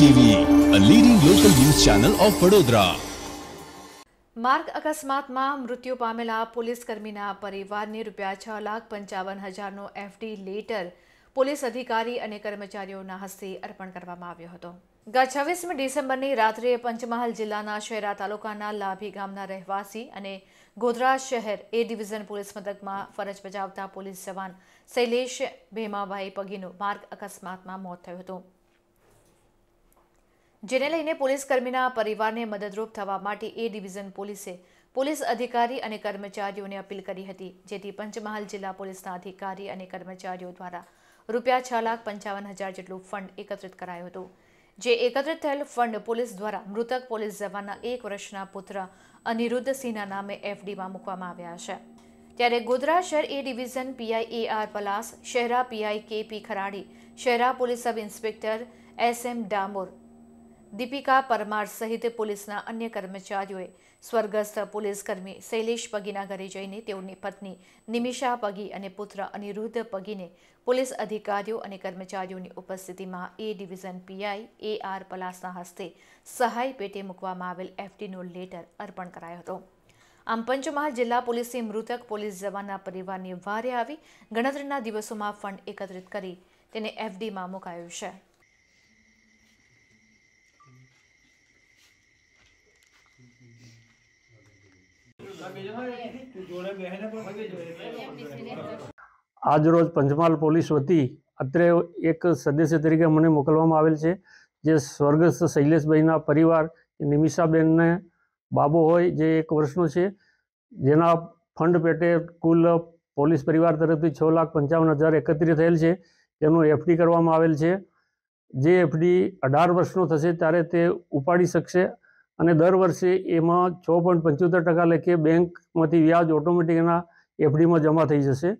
TV a leading local news channel of Vadodara માર્ગ અકસ્માતમાં મૃત્યુ પામેલા પોલીસ કર્મીના પરિવારને રૂપિયા છ લાખ પંચાવન હજારનો એફડી લેટર પોલીસ અધિકારી અને કર્મચારીઓના હસ્તે અર્પણ કરવામાં આવ્યો હતો ગત છવ્વીસમી ડિસેમ્બરની રાત્રે પંચમહાલ જિલ્લાના શહેરા તાલુકાના લાભી ગામના રહેવાસી અને ગોધરા શહેર એ ડિવિઝન પોલીસ મથકમાં ફરજ બજાવતા પોલીસ જવાન શૈલેષ ભેમાભાઈ પગીનું માર્ગ અકસ્માતમાં મોત થયું હતું જેને લઈને પોલીસ કર્મીના પરિવારને મદદરૂપ થવા માટે એ ડિવિઝન પોલીસે પોલીસ અધિકારી અને કર્મચારીઓને અપીલ કરી હતી જેથી પંચમહાલ જિલ્લા પોલીસના અધિકારી અને કર્મચારીઓ દ્વારા રૂપિયા છ લાખ પંચાવન હજાર જેટલું ફંડ એકત્રિત કરાયું હતું જે એકત્રિત થયેલ ફંડ પોલીસ દ્વારા મૃતક પોલીસ જવાનના એક વર્ષના પુત્ર અનિરુદ્ધ અનિરુદ્ધસિંહના નામે એફડીમાં મૂકવામાં આવ્યા છે ત્યારે ગોધરા શહેર A division PI A R Palas Shehera PI K P Kharadi Shehera police sub inspector S M Damor Deepika Parmar સહિત પોલીસના અન્ય કર્મચારીઓએ સ્વર્ગસ્થ પોલીસકર્મી શૈલેષ પગીના ઘરે જઈને તેઓની પત્ની નિમિષા પગી અને પુત્ર અનિરુદ્ધ પગીને પોલીસ અધિકારીઓ અને કર્મચારીઓની ઉપસ્થિતિમાં A division PI A R પલાસના હસ્તે સહાય પેટે મૂકવામાં આવેલ એફડીનો લેટર અર્પણ કરાયો હતો આમ પંચમહાલ જિલ્લા પોલીસે મૃતક પોલીસ જવાનના પરિવારને વારે આવી ગણતરીના દિવસોમાં ફંડ એકત્રિત કરી તેને એફડીમાં મુકાયું છે આજરોજ પંચમહાલ પોલીસ વતી અત્રે એક સદસ્ય તરીકે મને મોકલવામાં આવેલ છે જે સ્વર્ગસ્થ શૈલેષભાઈના પરિવાર નિમિષાબેનને બાબો હોય જે એક વર્ષનો છે જેના ફંડ પેટે કુલ પોલીસ પરિવાર તરફથી છ લાખ પંચાવન હજાર એકત્રિત થયેલ છે તેનું એફડી કરવામાં આવેલ છે જે એફડી અઢાર વર્ષનો થશે ત્યારે તે ઉપાડી શકશે અને દર વર્ષે એમાં છ પોઈન્ટ પંચોતેર ટકા લેખે બેંકમાંથી વ્યાજ ઓટોમેટિક એના એફડીમાં જમા થઈ જશે